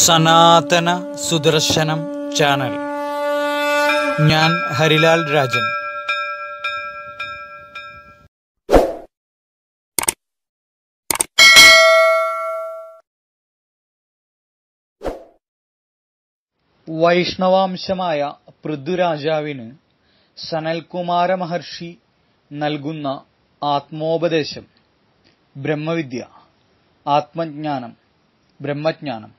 സനാതന സുദർശനം ചാനൽ ഞാൻ ഹരിലാൽ രാജൻ വൈഷ്ണവാംശമായ പൃഥ്വിരാജാവിന് സനൽകുമാര മഹർഷി നൽകുന്ന ആത്മോപദേശം ബ്രഹ്മവിദ്യ ആത്മജ്ഞാനം ബ്രഹ്മജ്ഞാനം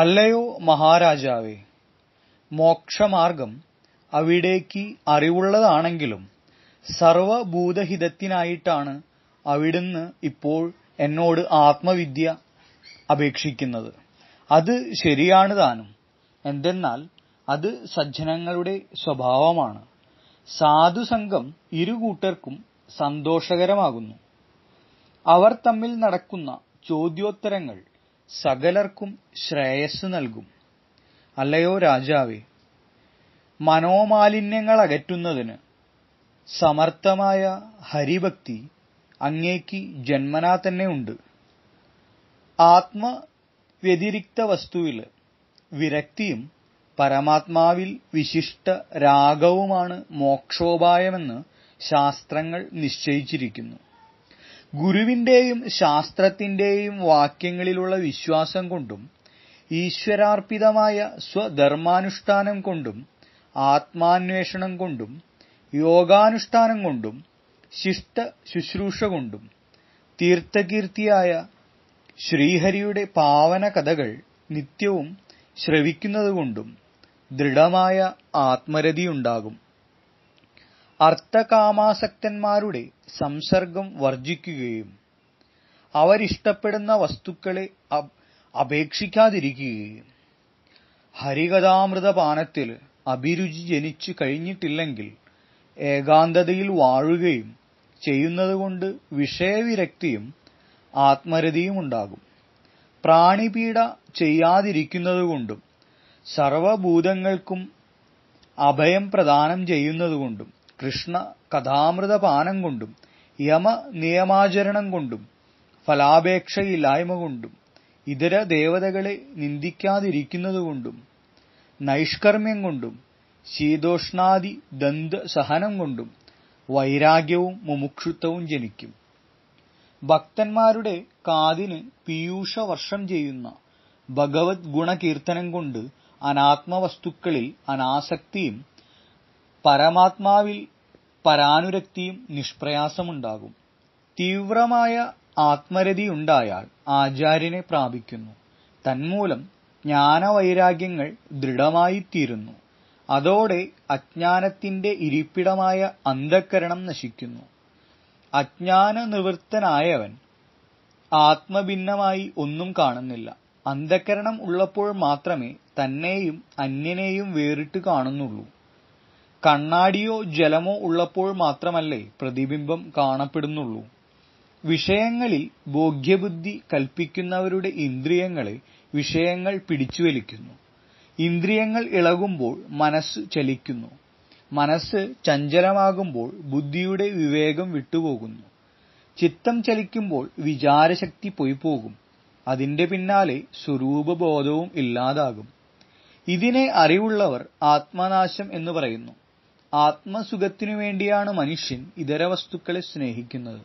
അല്ലയോ മഹാരാജാവേ മോക്ഷമാർഗം അവിടേക്ക് അറിവുള്ളതാണെങ്കിലും സർവഭൂതഹിതത്തിനായിട്ടാണ് അവിടുന്ന് ഇപ്പോൾ എന്നോട് ആത്മവിദ്യ അപേക്ഷിക്കുന്നത് അത് ശരിയാണ് താനും എന്തെന്നാൽ അത് സജ്ജനങ്ങളുടെ സ്വഭാവമാണ് സാധുസംഗം ഇരുകൂട്ടർക്കും സന്തോഷകരമാകുന്നു അവർ തമ്മിൽ നടക്കുന്ന ചോദ്യോത്തരങ്ങൾ സകലർക്കും ശ്രേയസ്സ് നൽകും അല്ലയോ രാജാവേ മനോമാലിന്യങ്ങൾ അകറ്റുന്നതിന് സമർത്ഥമായ ഹരിഭക്തി അങ്ങേക്ക് ജന്മനാ തന്നെ ഉണ്ട് ആത്മവ്യതിരിക്ത വസ്തുവിൽ വിരക്തിയും പരമാത്മാവിൽ വിശിഷ്ട രാഗവുമാണ് മോക്ഷോപായമെന്ന് ശാസ്ത്രങ്ങൾ നിശ്ചയിച്ചിരിക്കുന്നു ഗുരുവിന്റെയും ശാസ്ത്രത്തിന്റെയും വാക്യങ്ങളിലുള്ള വിശ്വാസം കൊണ്ടും ഈശ്വരാർപ്പിതമായ സ്വധർമാനുഷ്ഠാനം കൊണ്ടും ആത്മാന്വേഷണം കൊണ്ടും യോഗാനുഷ്ഠാനം കൊണ്ടും ശിഷ്ടശുശ്രൂഷ കൊണ്ടും തീർത്ഥകീർത്തിയായ ശ്രീഹരിയുടെ പാവനകഥകൾ നിത്യവും ശ്രവിക്കുന്നതുകൊണ്ടും ദൃഢമായ ആത്മരതിയുണ്ടാകും അർത്ഥകാമാസക്തന്മാരുടെ സംസർഗം വർജിക്കുകയും അവരിഷ്ടപ്പെടുന്ന വസ്തുക്കളെ അപേക്ഷിക്കാതിരിക്കുകയും ഹരികഥാമൃതപാനത്തിൽ അഭിരുചി ജനിച്ചു കഴിഞ്ഞിട്ടില്ലെങ്കിൽ ഏകാന്തതയിൽ വാഴുകയും ചെയ്യുന്നതുകൊണ്ട് വിഷയവിരക്തിയും ഉണ്ടാകും പ്രാണിപീഡ ചെയ്യാതിരിക്കുന്നതുകൊണ്ടും സർവഭൂതങ്ങൾക്കും അഭയം പ്രദാനം ചെയ്യുന്നതുകൊണ്ടും കൃഷ്ണ കഥാമൃതപാനം കൊണ്ടും യമ നിയമാചരണം കൊണ്ടും ഫലാപേക്ഷയില്ലായ്മ കൊണ്ടും ഇതര ദേവതകളെ നിന്ദിക്കാതിരിക്കുന്നതുകൊണ്ടും നൈഷ്കർമ്മ്യം കൊണ്ടും ശീതോഷ്ണാദി ദന്ത് സഹനം കൊണ്ടും വൈരാഗ്യവും മുമുക്ഷുത്വവും ജനിക്കും ഭക്തന്മാരുടെ കാതിന് പീയൂഷ വർഷം ചെയ്യുന്ന ഭഗവത് ഗുണകീർത്തനം കൊണ്ട് അനാത്മവസ്തുക്കളിൽ അനാസക്തിയും പരമാത്മാവിൽ പരാനുരക്തിയും നിഷ്പ്രയാസമുണ്ടാകും തീവ്രമായ ആത്മരതി ഉണ്ടായാൽ ആചാര്യനെ പ്രാപിക്കുന്നു തന്മൂലം ജ്ഞാനവൈരാഗ്യങ്ങൾ ദൃഢമായിത്തീരുന്നു അതോടെ അജ്ഞാനത്തിന്റെ ഇരിപ്പിടമായ അന്ധക്കരണം നശിക്കുന്നു നിവൃത്തനായവൻ ആത്മഭിന്നമായി ഒന്നും കാണുന്നില്ല അന്ധക്കരണം ഉള്ളപ്പോൾ മാത്രമേ തന്നെയും അന്യനെയും വേറിട്ട് കാണുന്നുള്ളൂ കണ്ണാടിയോ ജലമോ ഉള്ളപ്പോൾ മാത്രമല്ലേ പ്രതിബിംബം കാണപ്പെടുന്നുള്ളൂ വിഷയങ്ങളിൽ ബോധ്യബുദ്ധി കൽപ്പിക്കുന്നവരുടെ ഇന്ദ്രിയങ്ങളെ വിഷയങ്ങൾ പിടിച്ചുവലിക്കുന്നു ഇന്ദ്രിയങ്ങൾ ഇളകുമ്പോൾ മനസ്സ് ചലിക്കുന്നു മനസ്സ് ചഞ്ചലമാകുമ്പോൾ ബുദ്ധിയുടെ വിവേകം വിട്ടുപോകുന്നു ചിത്തം ചലിക്കുമ്പോൾ വിചാരശക്തി പൊയ്പോകും അതിന്റെ പിന്നാലെ സ്വരൂപബോധവും ഇല്ലാതാകും ഇതിനെ അറിവുള്ളവർ ആത്മനാശം എന്ന് പറയുന്നു ആത്മസുഖത്തിനു വേണ്ടിയാണ് മനുഷ്യൻ ഇതര വസ്തുക്കളെ സ്നേഹിക്കുന്നത്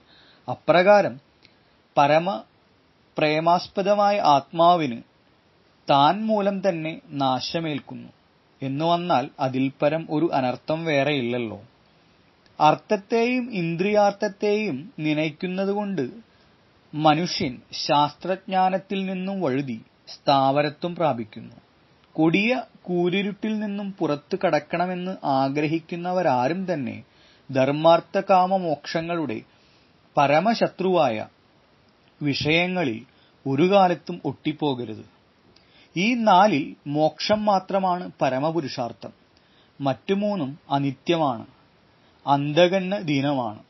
അപ്രകാരം പരമ പ്രേമാസ്പദമായ ആത്മാവിന് താൻ മൂലം തന്നെ നാശമേൽക്കുന്നു എന്നു വന്നാൽ അതിൽപരം ഒരു അനർത്ഥം വേറെയില്ലല്ലോ അർത്ഥത്തെയും ഇന്ദ്രിയാർത്ഥത്തെയും നിനയ്ക്കുന്നതുകൊണ്ട് മനുഷ്യൻ ശാസ്ത്രജ്ഞാനത്തിൽ നിന്നും വഴുതി സ്ഥാവരത്വം പ്രാപിക്കുന്നു കൊടിയ കൂരിരുട്ടിൽ നിന്നും പുറത്തു കടക്കണമെന്ന് ആഗ്രഹിക്കുന്നവരാരും തന്നെ ധർമാർത്ഥകാമ കാമ മോക്ഷങ്ങളുടെ പരമശത്രുവായ വിഷയങ്ങളിൽ ഒരു കാലത്തും ഒട്ടിപ്പോകരുത് ഈ നാലിൽ മോക്ഷം മാത്രമാണ് പരമപുരുഷാർത്ഥം മറ്റു മൂന്നും അനിത്യമാണ് അന്തകന്ന ദീനമാണ്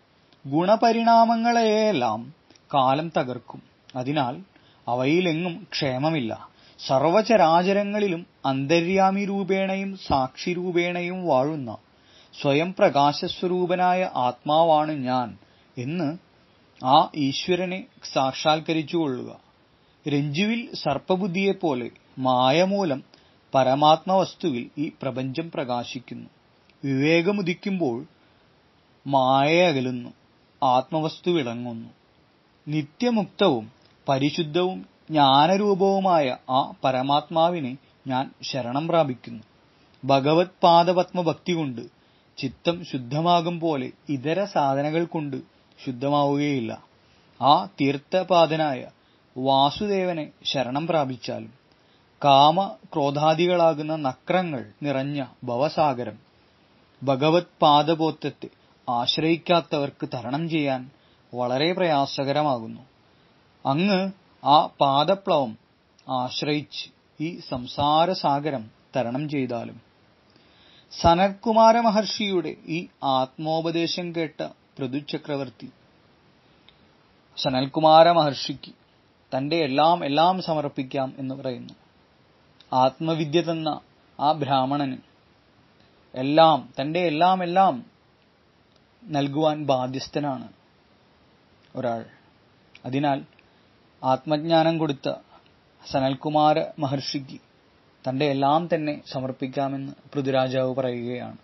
ഗുണപരിണാമങ്ങളെയെല്ലാം കാലം തകർക്കും അതിനാൽ അവയിലെങ്ങും ക്ഷേമമില്ല സർവചരാചരങ്ങളിലും അന്തര്യാമി രൂപേണയും സാക്ഷി രൂപേണയും വാഴുന്ന സ്വയം പ്രകാശസ്വരൂപനായ ആത്മാവാണ് ഞാൻ എന്ന് ആ ഈശ്വരനെ സാക്ഷാത്കരിച്ചുകൊള്ളുക രഞ്ജുവിൽ സർപ്പബുദ്ധിയെപ്പോലെ മായമൂലം പരമാത്മവസ്തുവിൽ ഈ പ്രപഞ്ചം പ്രകാശിക്കുന്നു വിവേകമുദിക്കുമ്പോൾ അകലുന്നു ആത്മവസ്തു വിളങ്ങുന്നു നിത്യമുക്തവും പരിശുദ്ധവും ജ്ഞാനരൂപവുമായ ആ പരമാത്മാവിനെ ഞാൻ ശരണം പ്രാപിക്കുന്നു ഭഗവത് പാദപത്മഭക്തി കൊണ്ട് ചിത്തം ശുദ്ധമാകും പോലെ ഇതര സാധനകൾ കൊണ്ട് ശുദ്ധമാവുകയില്ല ആ തീർത്ഥപാദനായ വാസുദേവനെ ശരണം പ്രാപിച്ചാലും കാമ ക്രോധാദികളാകുന്ന നക്രങ്ങൾ നിറഞ്ഞ ഭവസാഗരം ഭഗവത് പാദബോധത്തെ ആശ്രയിക്കാത്തവർക്ക് തരണം ചെയ്യാൻ വളരെ പ്രയാസകരമാകുന്നു അങ്ങ് ആ പാദപ്ലവം ആശ്രയിച്ച് ഈ സംസാരസാഗരം തരണം ചെയ്താലും സനത്കുമാര മഹർഷിയുടെ ഈ ആത്മോപദേശം കേട്ട പൃഥു ചക്രവർത്തി സനൽകുമാര മഹർഷിക്ക് തന്റെ എല്ലാം എല്ലാം സമർപ്പിക്കാം എന്ന് പറയുന്നു ആത്മവിദ്യ തന്ന ആ ബ്രാഹ്മണന് എല്ലാം തന്റെ എല്ലാം എല്ലാം നൽകുവാൻ ബാധ്യസ്ഥനാണ് ഒരാൾ അതിനാൽ ആത്മജ്ഞാനം കൊടുത്ത സനൽകുമാര മഹർഷിക്ക് തന്റെ എല്ലാം തന്നെ സമർപ്പിക്കാമെന്ന് പൃഥ്വിരാജാവ് പറയുകയാണ്